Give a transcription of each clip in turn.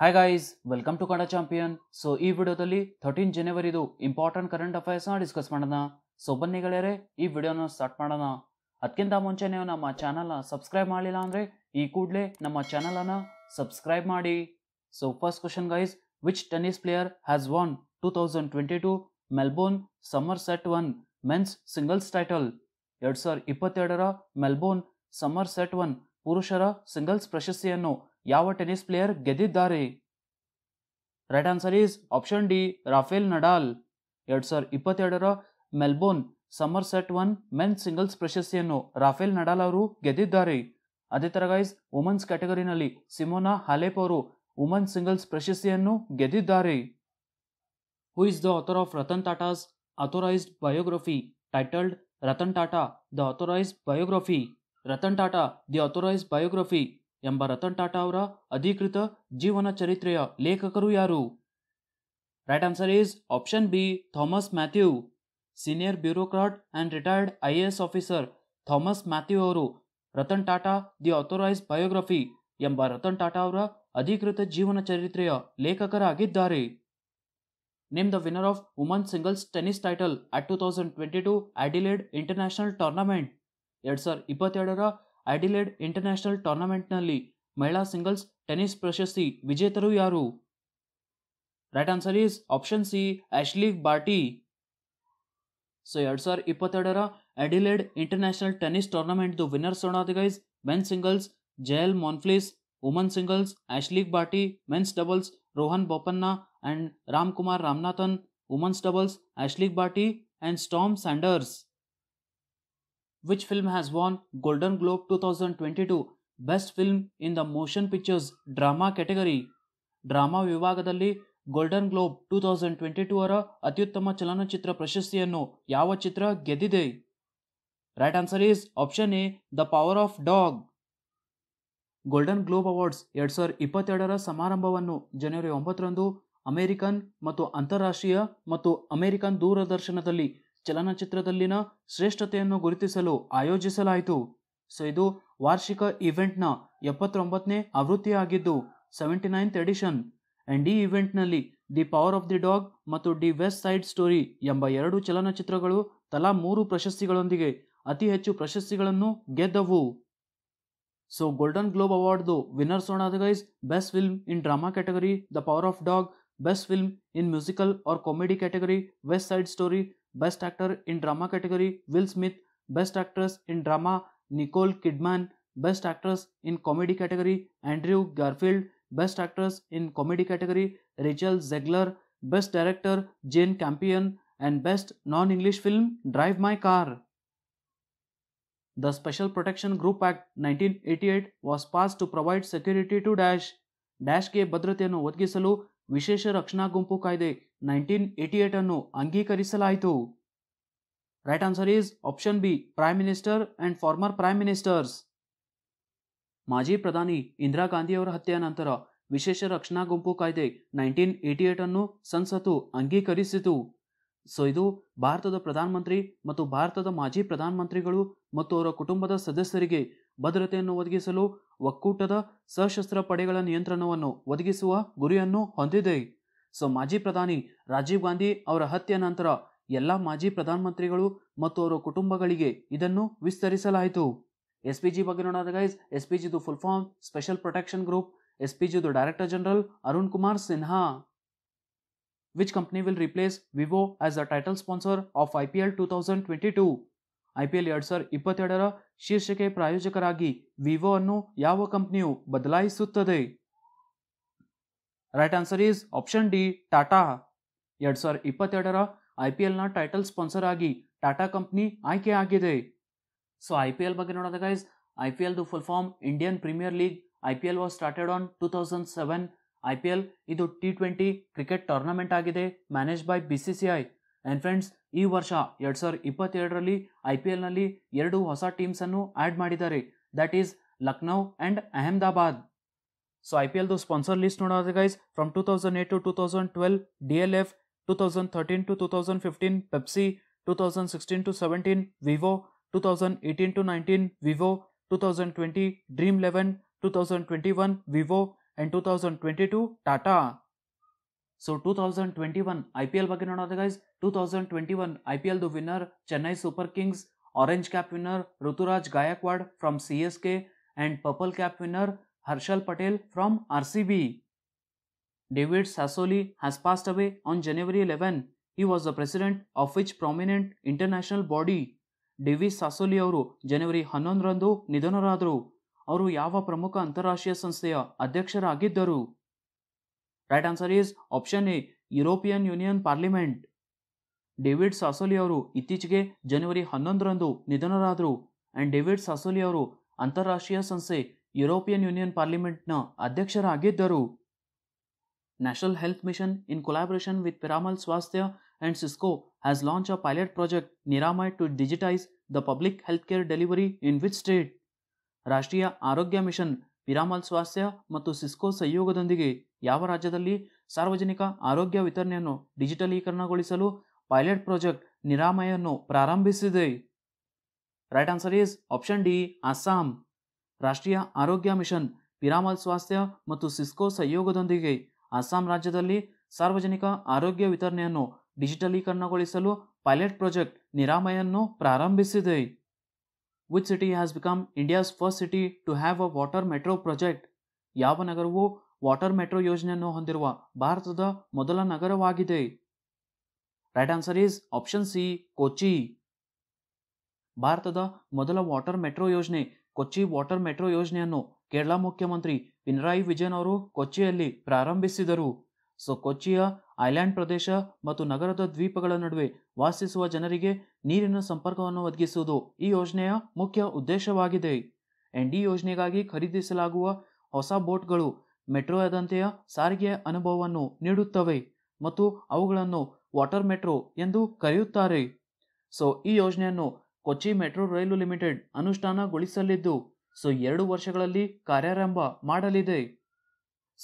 Hi guys welcome to Kannada champion so ಈ ವಿಡಿಯೋದಲ್ಲಿ thirteen ಜನವರಿದು ಇಂಪಾರ್ಟೆಂಟ್ ಕರೆಂಟ್ ಅಫೇರ್ಸ್ನ ಡಿಸ್ಕಸ್ ಮಾಡೋಣ ಸೊ ಬನ್ನಿ ಗೆಳೆಯರೆ ಈ ವಿಡಿಯೋನ ಸ್ಟಾರ್ಟ್ ಮಾಡೋಣ ಅದಕ್ಕಿಂತ ಮುಂಚೆ ನೀವು ನಮ್ಮ ಚಾನಲ್ನ ಸಬ್ಸ್ಕ್ರೈಬ್ ಮಾಡಲಿಲ್ಲ ಅಂದರೆ ಈ ಕೂಡಲೇ ನಮ್ಮ ಚಾನಲನ್ನು ಸಬ್ಸ್ಕ್ರೈಬ್ ಮಾಡಿ so first question guys which tennis player has won two thousand twenty two Melbourne summer set one men's singles title ಎರಡು ಸಾವಿರದ ಇಪ್ಪತ್ತೆರಡರ ಮೆಲ್ಬೋರ್ನ್ ಸಮ್ಮರ್ ಸೆಟ್ ಒನ್ ಪುರುಷರ ಸಿಂಗಲ್ಸ್ ಪ್ರಶಸ್ತಿಯನ್ನು ಯಾವ ಟೆನಿಸ್ ಪ್ಲೇಯರ್ ಗೆದ್ದಿದ್ದಾರೆ right answer is option D Rafael Nadal ಎರಡ್ ಸಾವಿರದ ಇಪ್ಪತ್ತೆರಡರ Melbourne summer set one men singles ಪ್ರಶಸ್ತಿಯನ್ನು ರಾಫೆಲ್ ನಡಾಲ್ ಅವರು ಗೆದ್ದಿದ್ದಾರೆ ಅದೇ ತರ ಗೈಸ್ ವುಮೆನ್ಸ್ ಕ್ಯಾಟಗರಿನಲ್ಲಿ ಸಿಮೋನಾ ಹಾಲೇಪ್ ಅವರು ವುಮೆನ್ ಸಿಂಗಲ್ಸ್ ಪ್ರಶಸ್ತಿಯನ್ನು ಗೆದ್ದಿದ್ದಾರೆ who is the author of Ratan Tata's authorised biography titled Ratan Tata the authorised biography Ratan Tata the authorised biography ಎಂಬ ರತನ್ ಟಾಟಾ ಅವರ ಅಧಿಕೃತ ಜೀವನ ಚರಿತ್ರೆಯ ಲೇಖಕರು ಯಾರು right answer is option B Thomas Mathew senior bureaucrat and retired I A S officer Thomas Mathew ಅವರು Ratan Tata the authorised biography ಎಂಬ ರತನ್ ಟಾಟಾ ಅವರ ಅಧಿಕೃತ ಜೀವನ ಚರಿತ್ರೆಯ ಲೇಖಕರಾಗಿದ್ದಾರೆ name the winner of woman singles tennis title at two thousand twenty two Adelaide international tournament ಎರಡು ಸಾವಿರದ ಇಪ್ಪತ್ತೆರಡರ ಐಡಿಲೇಡ್ ಇಂಟರ್ನ್ಯಾಷನಲ್ ಟೂರ್ನಾಮೆಂಟ್ನಲ್ಲಿ ಮಹಿಳಾ ಸಿಂಗಲ್ಸ್ ಟೆನಿಸ್ ಪ್ರಶಸ್ತಿ ವಿಜೇತರು ಯಾರು right answer is option C Ashleigh Barty so ಎರಡು ಸಾವಿರ ಇಪ್ಪತ್ತೆರಡರ ಅಡಿಲೇಡ್ ಇಂಟರ್ನ್ಯಾಷನಲ್ ಟೆನಿಸ್ ಟೂರ್ನಾಮೆಂಟ್ದು ವಿನ್ನರ್ಸ್ ನೋಡೋದು guys men singles Gael Monfils woman singles Ashleigh Barty men's doubles Rohan Bopanna and Ramkumar Ramanathan women's doubles Ashleigh Barty and Storm Sanders which film has won Golden Globe 2022 best film in the motion pictures drama category drama ವಿಭಾಗದಲ್ಲಿ Golden Globe two thousand twenty two ಅವರ ಅತ್ಯುತ್ತಮ ಚಲನಚಿತ್ರ ಪ್ರಶಸ್ತಿಯನ್ನು ಯಾವ ಚಿತ್ರ ಗೆದ್ದಿದೆ right answer is option A the power of dog Golden Globe awards ಎರಡ್ ಸಾವಿರದ ಇಪ್ಪತ್ತೆರಡರ ಸಮಾರಂಭವನ್ನು ಜನವರಿ ಒಂಬತ್ತರಂದು ಅಮೆರಿಕನ್ ಮತ್ತು ಅಂತಾರಾಷ್ಟ್ರೀಯ ಮತ್ತು ಅಮೆರಿಕನ್ ದೂರದರ್ಶನದಲ್ಲಿ ಚಲನಚಿತ್ರದಲ್ಲಿನ ಶ್ರೇಷ್ಠತೆಯನ್ನು ಗುರುತಿಸಲು ಆಯೋಜಿಸಲಾಯಿತು ಸೊ ಇದು ವಾರ್ಷಿಕ ಇವೆಂಟ್ನ ಎಪ್ಪತ್ತೊಂಬತ್ತನೇ ಆವೃತ್ತಿಯಾಗಿದ್ದು ಸೆವೆಂಟಿ ನೈನ್ತ್ ಎಡಿಷನ್ ಆ್ಯಂಡ್ ಈ ಇವೆಂಟ್ನಲ್ಲಿ the Power of the Dog ಮತ್ತು ದಿ ವೆಸ್ಟ್ ಸೈಡ್ ಸ್ಟೋರಿ ಎಂಬ ಎರಡು ಚಲನಚಿತ್ರಗಳು ತಲಾ ಮೂರು ಪ್ರಶಸ್ತಿಗಳೊಂದಿಗೆ ಅತಿ ಹೆಚ್ಚು ಪ್ರಶಸ್ತಿಗಳನ್ನು ಗೆದ್ದವು ಸೊ ಗೋಲ್ಡನ್ ಗ್ಲೋಬ್ ಅವಾರ್ಡ್ದು ವಿನ್ನರ್ಸ್ ಆನ್ ಆದ best film in drama category the power of Dog best film in musical or comedy category West Side Story Best Actor in Drama category Will Smith, Best Actress in Drama Nicole Kidman, Best Actress in Comedy category Andrew Garfield, Best Actress in Comedy category Rachel Zegler, Best Director Jane Campion, and Best Non English Film Drive My Car. The Special Protection Group Act 1988 was passed to provide security to Dash. ಡ್ಯಾಶ್ಗೆ ಭದ್ರತೆಯನ್ನು ಒದಗಿಸಲು ವಿಶೇಷ ರಕ್ಷಣಾ ಗುಂಪು ಕಾಯ್ದೆ nineteen eighty eight ಅನ್ನು ಅಂಗೀಕರಿಸಲಾಯಿತು right answer is option B prime minister and former prime ministers ಮಾಜಿ ಪ್ರಧಾನಿ ಇಂದಿರಾ ಗಾಂಧಿಯವರ ಹತ್ಯೆಯ ನಂತರ ವಿಶೇಷ ರಕ್ಷಣಾ ಗುಂಪು ಕಾಯ್ದೆ ನೈನ್ಟೀನ್ ಏಯ್ಟಿ ಏಟ್ ಅನ್ನು ಸಂಸತ್ತು ಅಂಗೀಕರಿಸಿತು ಸೊ ಇದು ಭಾರತದ ಪ್ರಧಾನಮಂತ್ರಿ ಮತ್ತು ಭಾರತದ ಮಾಜಿ ಪ್ರಧಾನಮಂತ್ರಿಗಳು ಮತ್ತು ಅವರ ಕುಟುಂಬದ ಸದಸ್ಯರಿಗೆ ಭದ್ರತೆಯನ್ನು ಒದಗಿಸಲು ಒಕ್ಕೂಟದ ಸಶಸ್ತ್ರ ಪಡೆಗಳ ನಿಯಂತ್ರಣವನ್ನು ಒದಗಿಸುವ ಗುರಿಯನ್ನು ಹೊಂದಿದೆ ಸೊ ಮಾಜಿ ಪ್ರಧಾನಿ ರಾಜೀವ್ ಗಾಂಧಿ ಅವರ ಹತ್ಯೆ ನಂತರ ಎಲ್ಲ ಮಾಜಿ ಪ್ರಧಾನಮಂತ್ರಿಗಳು ಮತ್ತು ಅವರ ಕುಟುಂಬಗಳಿಗೆ ಇದನ್ನು ವಿಸ್ತರಿಸಲಾಯಿತು ಎಸ್ ಪಿ ಜಿ ಬಗ್ಗೆ ನೋಡೋದ ಗೈಸ್ ಎಸ್ ಪಿ ಜಿದು full form Special Protection Group S P ಜಿದು director general Arun Kumar Sinha which company will as company title sponsor of I P L two thousand twenty 2022. I P L ಎರಡು ಸಾವಿರದ ಇಪ್ಪತ್ತೆರಡರ ಶೀರ್ಷಿಕೆ ಪ್ರಾಯೋಜಕರಾಗಿ Vivo ಅನ್ನು ಯಾವ ಕಂಪನಿಯು ಬದಲಾಯಿಸುತ್ತದೆ right answer is option D Tata ಎರಡು ಸಾವಿರದ ಇಪ್ಪತ್ತೆರಡರ ಐ ಪಿ ಎಲ್ನ ಟೈಟಲ್ ಸ್ಪಾನ್ಸರ್ ಆಗಿ ಟಾಟಾ ಕಂಪ್ನಿ ಆಗಿದೆ ಸೊ ಐ ಪಿ ಎಲ್ ಬಗ್ಗೆ ನೋಡೋದಾಗ ಗೈಸ್ ಐ ಪಿ ಎಲ್ದು full form Indian Premier League I P L was started on two thousand seven I P L ಇದು ಟಿ ಟ್ವೆಂಟಿ ಕ್ರಿಕೆಟ್ ಟೂರ್ನಮೆಂಟ್ ಆಗಿದೆ manage by B C C I and friends ಈ ವರ್ಷ ಎರಡು ಸಾವಿರದ ಇಪ್ಪತ್ತೆರಡರಲ್ಲಿ I P ಎಲ್ನಲ್ಲಿ ಎರಡು ಹೊಸ ಟೀಮ್ಸನ್ನು ಆ್ಯಡ್ ಮಾಡಿದ್ದಾರೆ that is Lucknow and Ahmedabad so I P ಎಲ್ದು ಸ್ಪಾನ್ಸರ್ ಲಿಸ್ಟ್ ನೋಡೋದು guys from two thousand eight to two thousand twelve D L F two thousand thirteen to two thousand fifteen Pepsi two thousand sixteen to seventeen Vivo two thousand eighteen to nineteen Vivo two thousand twenty Dream Eleven two thousand twenty one Vivo and two thousand twenty two Tata so two thousand twenty one I P L ಬಗ್ಗೆ ನೋಡೋದು guys two thousand twenty one I P L ದು winner Chennai Super Kings orange cap winner Ruturaj Gaikwad from C S K and purple cap winner Harshal Patel from R C B David Sassoli has passed away on January eleven he was the president of which prominent international body Davis Sassoli ಅವರು ಜನವರಿ ಹನ್ನೊಂದರಂದು ನಿಧನರಾದರು ಅವರು ಯಾವ ಪ್ರಮುಖ ಅಂತಾರಾಷ್ಟ್ರೀಯ ಸಂಸ್ಥೆಯ ಅಧ್ಯಕ್ಷರಾಗಿದ್ದರು right answer is option A European Union Parliament David Sassoli ಅವರು ಇತ್ತೀಚೆಗೆ ಜನವರಿ ಹನ್ನೊಂದರಂದು ನಿಧನರಾದರು ಆ್ಯಂಡ್ ಡೇವಿಡ್ ಸಾಸೋಲಿ ಅವರು ಅಂತಾರಾಷ್ಟ್ರೀಯ ಸಂಸ್ಥೆ ಯುರೋಪಿಯನ್ ಯೂನಿಯನ್ ಪಾರ್ಲಿಮೆಂಟ್ನ ಅಧ್ಯಕ್ಷರಾಗಿದ್ದರು National Health Mission in collaboration with Piramal Swasthya and Cisco has launch a pilot project Niramay to digitise the public health care delivery in with state ರಾಷ್ಟ್ರೀಯ ಆರೋಗ್ಯ ಮಿಷನ್ ಪಿರಾಮಲ್ ಸ್ವಾಸ್ಥ್ಯ ಮತ್ತು ಸಿಸ್ಕೋ ಸಹಯೋಗದೊಂದಿಗೆ ಯಾವ ರಾಜ್ಯದಲ್ಲಿ ಸಾರ್ವಜನಿಕ ಆರೋಗ್ಯ ವಿತರಣೆಯನ್ನು ಡಿಜಿಟಲೀಕರಣಗೊಳಿಸಲು ಪೈಲಟ್ ಪ್ರಾಜೆಕ್ಟ್ ನಿರಾಮಯನ್ನು ಪ್ರಾರಂಭಿಸಿದೆ right answer is option D Assam ರಾಷ್ಟ್ರೀಯ ಆರೋಗ್ಯ ಮಿಷನ್ ಪಿರಾಮಲ್ ಸ್ವಾಸ್ಥ್ಯ ಮತ್ತು ಸಿಸ್ಕೋ ಸಹಯೋಗದೊಂದಿಗೆ ಅಸ್ಸಾಂ ರಾಜ್ಯದಲ್ಲಿ ಸಾರ್ವಜನಿಕ ಆರೋಗ್ಯ ವಿತರಣೆಯನ್ನು ಡಿಜಿಟಲೀಕರಣಗೊಳಿಸಲು ಪೈಲಟ್ ಪ್ರಾಜೆಕ್ಟ್ ನಿರಾಮಯನ್ನು ಪ್ರಾರಂಭಿಸಿದೆ which city has become India's first city to have a water metro project ಯಾವ ನಗರವು ವಾಟರ್ ಮೆಟ್ರೋ ಯೋಜನೆಯನ್ನು ಹೊಂದಿರುವ ಭಾರತದ ಮೊದಲ ನಗರವಾಗಿದೆ right answer is option C Kochi ಭಾರತದ ಮೊದಲ ವಾಟರ್ ಮೆಟ್ರೋ ಯೋಜನೆ ಕೊಚ್ಚಿ ವಾಟರ್ ಮೆಟ್ರೋ ಯೋಜನೆಯನ್ನು ಕೇರಳ ಮುಖ್ಯಮಂತ್ರಿ ಪಿನರಾಯಿ ವಿಜಯನ್ ಅವರು ಕೊಚ್ಚಿಯಲ್ಲಿ ಪ್ರಾರಂಭಿಸಿದರು ಸೊ ಕೊಚ್ಚಿಯ ಐಲ್ಯಾಂಡ್ ಪ್ರದೇಶ ಮತ್ತು ನಗರದ ದ್ವೀಪಗಳ ನಡುವೆ ವಾಸಿಸುವ ಜನರಿಗೆ ನೀರಿನ ಸಂಪರ್ಕವನ್ನು ಒದಗಿಸುವುದು ಈ ಯೋಜನೆಯ ಮುಖ್ಯ ಉದ್ದೇಶವಾಗಿದೆ ಎನ್ ಯೋಜನೆಗಾಗಿ ಖರೀದಿಸಲಾಗುವ ಹೊಸ ಬೋಟ್ಗಳು ಮೆಟ್ರೋದಂತೆಯ ಸಾರಿಗೆ ಅನುಭವವನ್ನು ನೀಡುತ್ತವೆ ಮತ್ತು ಅವುಗಳನ್ನು ವಾಟರ್ ಮೆಟ್ರೋ ಎಂದು ಕರೆಯುತ್ತಾರೆ ಸೊ ಈ ಯೋಜನೆಯನ್ನು ಕೊಚ್ಚಿ ಮೆಟ್ರೋ ರೈಲು ಲಿಮಿಟೆಡ್ ಅನುಷ್ಠಾನಗೊಳಿಸಲಿದ್ದು ಸೊ ಎರಡು ವರ್ಷಗಳಲ್ಲಿ ಕಾರ್ಯಾರಂಭ ಮಾಡಲಿದೆ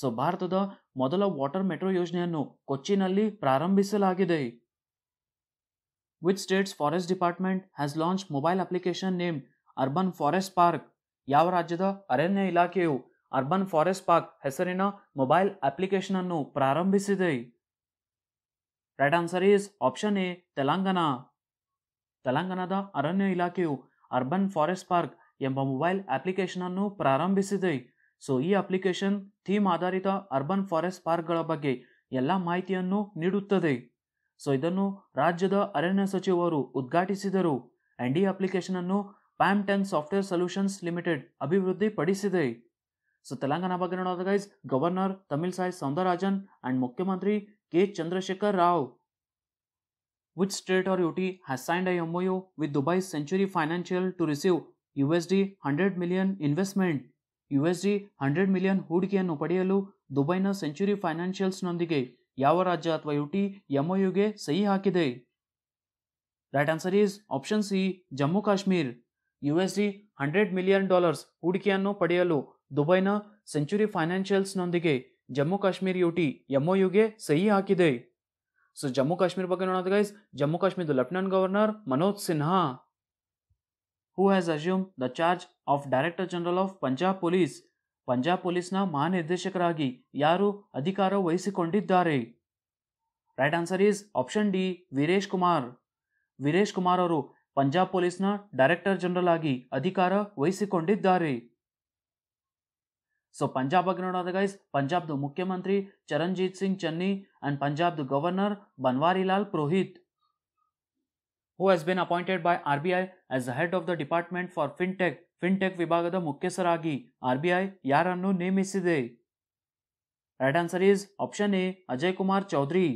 ಸೊ ಭಾರತದ ಮೊದಲ ವಾಟರ್ ಮೆಟ್ರೋ ಯೋಜನೆಯನ್ನು ಕೊಚ್ಚಿನಲ್ಲಿ ಪ್ರಾರಂಭಿಸಲಾಗಿದೆ which state's forest department has launch mobile application name urban forest park ಯಾವ ರಾಜ್ಯದ ಅರಣ್ಯ ಇಲಾಖೆಯು ಅರ್ಬನ್ ಫಾರೆಸ್ಟ್ ಪಾರ್ಕ್ ಹೆಸರಿನ ಮೊಬೈಲ್ ಅಪ್ಲಿಕೇಶನ್ ಅನ್ನು ಪ್ರಾರಂಭಿಸಿದೆ right answer is option A Telangana ತೆಲಂಗಾಣದ ಅರಣ್ಯ ಇಲಾಖೆಯು ಅರ್ಬನ್ ಫಾರೆಸ್ಟ್ ಪಾರ್ಕ್ ಎಂಬ ಮೊಬೈಲ್ ಅಪ್ಲಿಕೇಶನ್ ಅನ್ನು ಪ್ರಾರಂಭಿಸಿದೆ ಸೊ ಈ ಅಪ್ಲಿಕೇಶನ್ ಥೀಮ್ ಆಧಾರಿತ ಅರ್ಬನ್ ಫಾರೆಸ್ಟ್ ಪಾರ್ಕ್ಗಳ ಬಗ್ಗೆ ಎಲ್ಲ ಮಾಹಿತಿಯನ್ನು ನೀಡುತ್ತದೆ ಸೊ ಇದನ್ನು ರಾಜ್ಯದ ಅರಣ್ಯ ಸಚಿವರು ಉದ್ಘಾಟಿಸಿದರು ಆ್ಯಂಡ್ ಈ ಅಪ್ಲಿಕೇಶನ್ ಅನ್ನು Pam ten software solutions limited ಅಭಿವೃದ್ಧಿ ಪಡಿಸಿದೆ ಸೊ ತೆಲಂಗಾಣ ಬಗ್ಗೆ guys governor Tamilisai Soundararajan and ಮುಖ್ಯಮಂತ್ರಿ K Chandrashekar Rao which state or U T has signed I M U with Dubai century financial to receive U S D hundred million investment U S D hundred million ಹೂಡಿಕೆಯನ್ನು ಪಡೆಯಲು ದುಬೈನ century ಫೈನಾನ್ಷಿಯಲ್ಸ್ನೊಂದಿಗೆ ಯಾವ ರಾಜ್ಯ ಅಥವಾ UT ಎಂಒಯುಗೆ ಸಹಿ ಹಾಕಿದೆ right answer is option C Jammu Kashmir U S D hundred million dollars ಹೂಡಿಕೆಯನ್ನು ಪಡೆಯಲು ದುಬೈನ ಸೆಂಚುರಿ ಫೈನಾನ್ಷಿಯಲ್ಸ್ನೊಂದಿಗೆ ಜಮ್ಮು ಕಾಶ್ಮೀರ್ ಯುಟಿ ಎಂಒಯುಗೆ ಸಹಿ ಹಾಕಿದೆ ಸೊ ಜಮ್ಮು ಕಾಶ್ಮೀರ್ ಬಗ್ಗೆ ನೋಡೋದು ಗೈಸ್ ಜಮ್ಮು ಕಾಶ್ಮೀರದ lieutenant governor Manoj Sinha who has assumed the charge of director general of Punjab police Punjab ಪೊಲೀಸ್ನ ಮಹಾನಿರ್ದೇಶಕರಾಗಿ ಯಾರು ಅಧಿಕಾರ ವಹಿಸಿಕೊಂಡಿದ್ದಾರೆ right answer is option D Viresh Kumar Viresh Kumar ಅವರು ಪಂಜಾಬ್ ಪೊಲೀಸ್ನ ಡೈರೆಕ್ಟರ್ ಜನರಲ್ ಆಗಿ ಅಧಿಕಾರ ವಹಿಸಿಕೊಂಡಿದ್ದಾರೆ ಸೊ ಪಂಜಾಬ್ ಬಗ್ಗೆ ನೋಡೋದ ಗೈಸ್ ಪಂಜಾಬ್ದು ಮುಖ್ಯಮಂತ್ರಿ ಚರಣ್ಜೀತ್ ಸಿಂಗ್ ಚನ್ನಿ ಅಂಡ್ ಪಂಜಾಬ್ದು governor Banwarilal Purohit who has been appointed by RBI as the head of the department for fintech fintech ವಿಭಾಗದ ಮುಖ್ಯಸ್ಥರಾಗಿ ಆರ್ಬಿಐ ಯಾರನ್ನು ನೇಮಿಸಿದೆ right answer is option A Ajay Kumar Chaudhary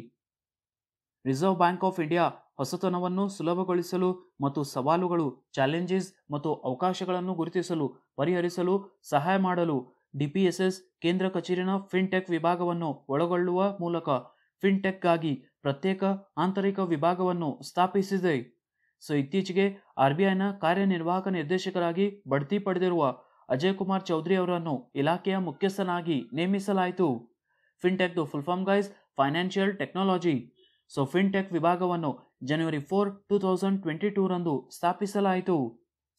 Reserve Bank of India ಹೊಸತನವನ್ನು ಸುಲಭಗೊಳಿಸಲು ಮತ್ತು ಸವಾಲುಗಳು ಚಾಲೆಂಜಸ್ ಮತ್ತು ಅವಕಾಶಗಳನ್ನು ಗುರುತಿಸಲು ಪರಿಹರಿಸಲು ಸಹಾಯ ಮಾಡಲು ಡಿಪಿಎಸ್ಎಸ್ ಕೇಂದ್ರ ಕಚೇರಿನ ಫಿನ್ಟೆಕ್ ವಿಭಾಗವನ್ನು ಒಳಗೊಳ್ಳುವ ಮೂಲಕ ಫಿನ್ಟೆಕ್ಗಾಗಿ ಪ್ರತ್ಯೇಕ ಆಂತರಿಕ ವಿಭಾಗವನ್ನು ಸ್ಥಾಪಿಸಿದೆ ಸೊ ಇತ್ತೀಚೆಗೆ ಆರ್ಬಿಐನ ಕಾರ್ಯನಿರ್ವಾಹಕ ನಿರ್ದೇಶಕರಾಗಿ ಬಡ್ತಿ ಪಡೆದಿರುವ ಅಜಯ್ ಕುಮಾರ್ ಚೌಧರಿ ಅವರನ್ನು ಇಲಾಖೆಯ ಮುಖ್ಯಸ್ಥನಾಗಿ ನೇಮಿಸಲಾಯಿತು ಫಿನ್ಟೆಕ್ದು full form guys financial technology so fintech ವಿಭಾಗವನ್ನು January four two thousand twenty ಟೂರಂದು ರಂದು ಸ್ಥಾಪಿಸಲಾಯಿತು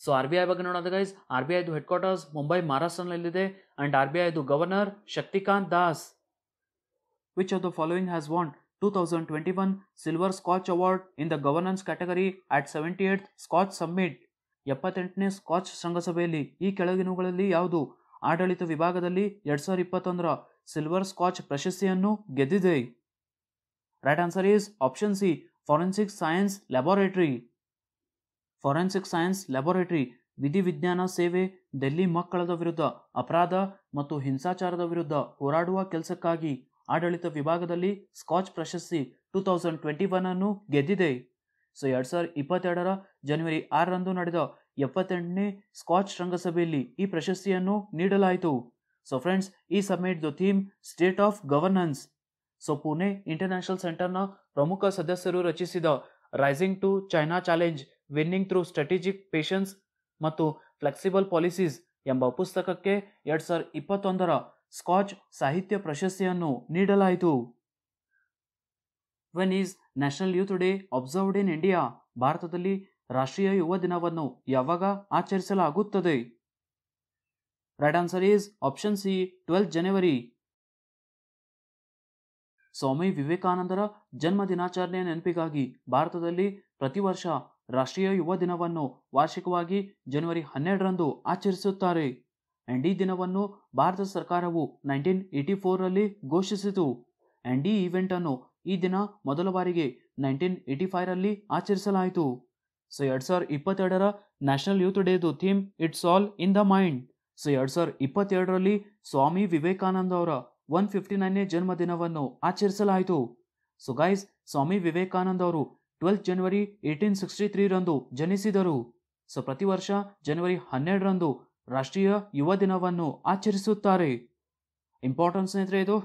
ಸೊ ಆರ್ ಬಿ ಐ ಬಗ್ಗೆ ನೋಡೋದು ಗೈಸ್ ಆರ್ ಬಿ ಐದು ಹೆಡ್ ಕ್ವಾರ್ಟರ್ಸ್ ಮುಂಬೈ ಮಹಾರಾಷ್ಟ್ರನಲ್ಲಿದೆ ಅಂಡ್ ಆರ್ ಬಿ ಐದು governor Shaktikanta Das which of the following has won 2021 silver Skoch award in the governance category at seventy eight Skoch summit ಎಪ್ಪತ್ತೆಂಟನೇ Skoch ಸಂಘಸಭೆಯಲ್ಲಿ ಈ ಕೆಳಗಿನವುಗಳಲ್ಲಿ ಯಾವುದು ಆಡಳಿತ ವಿಭಾಗದಲ್ಲಿ ಎರಡ್ ಸಾವಿರದ ಇಪ್ಪತ್ತೊಂದರ ಸಿಲ್ವರ್ ಸ್ಕಾಚ್ ಪ್ರಶಸ್ತಿಯನ್ನು ಗೆದ್ದಿದೆ right answer is option C forensic science laboratory forensic science ವಿಧಿ ವಿಜ್ಞಾನ ಸೇವೆ ದೆಲ್ಲಿ ಮಕ್ಕಳದ ವಿರುದ್ಧ ಅಪರಾಧ ಮತ್ತು ಹಿಂಸಾಚಾರದ ವಿರುದ್ಧ ಹೋರಾಡುವ ಕೆಲಸಕ್ಕಾಗಿ ಆಡಳಿತ ವಿಭಾಗದಲ್ಲಿ ಸ್ಕಾಚ್ ಪ್ರಶಸ್ತಿ ಟೂ ತೌಸಂಡ್ ಟ್ವೆಂಟಿ ಒನ್ ಅನ್ನು ಗೆದ್ದಿದೆ ಸೊ ಎರಡ್ ಸಾವಿರದ ಇಪ್ಪತ್ತೆರಡರ ಜನವರಿ ಆರರಂದು ನಡೆದ ಎಪ್ಪತ್ತೆಂಟನೇ ಸ್ಕಾಚ್ ರಂಗಸಭೆಯಲ್ಲಿ ಈ ಪ್ರಶಸ್ತಿಯನ್ನು ನೀಡಲಾಯಿತು ಸೊ ಫ್ರೆಂಡ್ಸ್ ಈ summit the theme state of governance so Pune international centre ಪ್ರಮುಖ ಸದಸ್ಯರು ರಚಿಸಿದ rising to China challenge winning through strategic patience ಮತ್ತು ಫ್ಲೆಕ್ಸಿಬಲ್ ಪಾಲಿಸೀಸ್ ಎಂಬ ಪುಸ್ತಕಕ್ಕೆ ಎರಡು ಸಾವಿರದ ಇಪ್ಪತ್ತೊಂದರ ಸ್ಕಾಚ್ ಸಾಹಿತ್ಯ ಪ್ರಶಸ್ತಿಯನ್ನು ನೀಡಲಾಯಿತು when is national youth day observed in India ಭಾರತದಲ್ಲಿ ರಾಷ್ಟ್ರೀಯ ಯುವ ದಿನವನ್ನು ಯಾವಾಗ ಆಚರಿಸಲಾಗುತ್ತದೆ right answer is option C twelfth January Swami ವಿವೇಕಾನಂದರ ಜನ್ಮ ದಿನಾಚರಣೆಯ ನೆನಪಿಗಾಗಿ ಭಾರತದಲ್ಲಿ ಪ್ರತಿ ವರ್ಷ ರಾಷ್ಟ್ರೀಯ ಯುವ ದಿನವನ್ನು ವಾರ್ಷಿಕವಾಗಿ ಜನವರಿ ಹನ್ನೆರಡರಂದು ಆಚರಿಸುತ್ತಾರೆ ಆ್ಯಂಡ್ ಈ ದಿನವನ್ನು ಭಾರತ ಸರ್ಕಾರವು ನೈನ್ಟೀನ್ ಏಯ್ಟಿ ಫೋರಲ್ಲಿ ಘೋಷಿಸಿತು ಆ್ಯಂಡ್ ಈ ಈವೆಂಟನ್ನು ಈ ದಿನ ಮೊದಲ ಬಾರಿಗೆ ನೈನ್ಟೀನ್ ಏಯ್ಟಿ ಫೈವ್ರಲ್ಲಿ ಆಚರಿಸಲಾಯಿತು ಸೊ ಎರಡು ಸಾವಿರದ ಇಪ್ಪತ್ತೆರಡರ ನ್ಯಾಷನಲ್ ಯೂತ್ ಡೇದು theme it's all in the mind so ಎರಡು ಸಾವಿರದ ಇಪ್ಪತ್ತೆರಡರಲ್ಲಿ ಸ್ವಾಮಿ ವಿವೇಕಾನಂದ ಅವರ ಒನ್ ಫಿಫ್ಟಿ ನೈನ್ನೇ ಜನ್ಮದಿನವನ್ನು ಆಚರಿಸಲಾಯಿತು ಸೊ ಗೈಸ್ ಸ್ವಾಮಿ ವಿವೇಕಾನಂದ ಅವರು ಟ್ವೆಲ್ತ್ ಜನವರಿ ಏಯ್ಟೀನ್ ಸಿಕ್ಸ್ಟಿ ತ್ರೀರಂದು ಜನಿಸಿದರು ಸೊ ಪ್ರತಿ ವರ್ಷ ಜನವರಿ ಹನ್ನೆರಡರಂದು ರಾಷ್ಟ್ರೀಯ ಯುವ ದಿನವನ್ನು ಆಚರಿಸುತ್ತಾರೆ ಇಂಪಾರ್ಟೆನ್ಸ್ ಸ್ನೇಹಿತರೆ ಇದು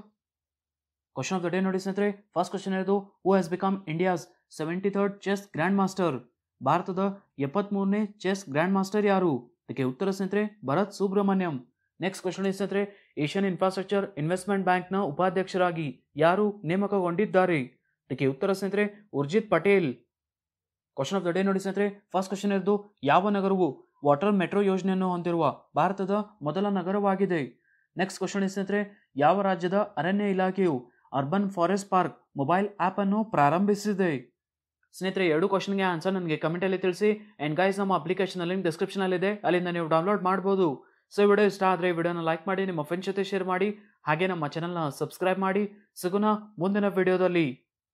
ಕ್ವಶನ್ ಆಫ್ ದ ಡೇ ನೋಡಿ ಸ್ನೇಹಿತರೆ ಫಸ್ಟ್ ಕ್ವಶನ್ ಇರೋದು who has become India's seventy third chess grandmaster ಭಾರತದ ಮೂರನೇ ಚೆಸ್ ಗ್ರ್ಯಾಂಡ್ ಮಾಸ್ಟರ್ ಯಾರು ಇದಕ್ಕೆ ಉತ್ತರ ಸ್ನೇಹಿತರೆ ಭರತ್ ಸುಬ್ರಹ್ಮಣ್ಯಂ ನೆಕ್ಸ್ಟ್ ಕ್ವಶನ್ ಇದೆ ಸ್ನೇಹಿತರೆ ಏಷ್ಯನ್ ಇನ್ಫ್ರಾಸ್ಟ್ರಕ್ಚರ್ ಇನ್ವೆಸ್ಟ್ಮೆಂಟ್ ಬ್ಯಾಂಕ್ನ ಉಪಾಧ್ಯಕ್ಷರಾಗಿ ಯಾರು ನೇಮಕಗೊಂಡಿದ್ದಾರೆ ಇದಕ್ಕೆ ಉತ್ತರ ಸ್ನೇಹಿತರೆ Urjit Patel question of the day ನೋಡಿ ಸ್ನೇಹಿತರೆ ಫಸ್ಟ್ ಕ್ವಶನ್ ಇರೋದು ಯಾವ ನಗರವು ವಾಟರ್ ಮೆಟ್ರೋ ಯೋಜನೆಯನ್ನು ಹೊಂದಿರುವ ಭಾರತದ ಮೊದಲ ನಗರವಾಗಿದೆ ನೆಕ್ಸ್ಟ್ ಕ್ವಶನ್ ಸ್ನೇಹಿತರೆ ಯಾವ ರಾಜ್ಯದ ಅರಣ್ಯ ಇಲಾಖೆಯು urban forest park mobile app ಅನ್ನು ಪ್ರಾರಂಭಿಸಿದೆ ಸ್ನೇಹಿತರೆ ಎರಡು ಕ್ವಶನ್ಗೆ ಆನ್ಸರ್ ನನಗೆ ಕಮೆಂಟಲ್ಲಿ ತಿಳಿಸಿ ಆ್ಯಂಡ್ ಗೈಸ್ ನಮ್ಮ ಅಪ್ಲಿಕೇಶನ್ ಲಿಂಕ್ ಡಿಸ್ಕ್ರಿಪ್ಷನಲ್ಲಿದೆ ಅಲ್ಲಿಂದ ನೀವು ಡೌನ್ಲೋಡ್ ಮಾಡ್ಬೋದು ಸೊ ವಿಡಿಯೋ ಇಷ್ಟ ಆದರೆ ವಿಡಿಯೋನ ಲೈಕ್ ಮಾಡಿ ನಿಮ್ಮ ಫ್ರೆಂಡ್ಸ್ ಜೊತೆ ಶೇರ್ ಮಾಡಿ ಹಾಗೆ ನಮ್ಮ ಚಾನಲ್ನ ಸಬ್ಸ್ಕ್ರೈಬ್ ಮಾಡಿ ಸಿಗುನ ಮುಂದಿನ ವಿಡಿಯೋದಲ್ಲಿ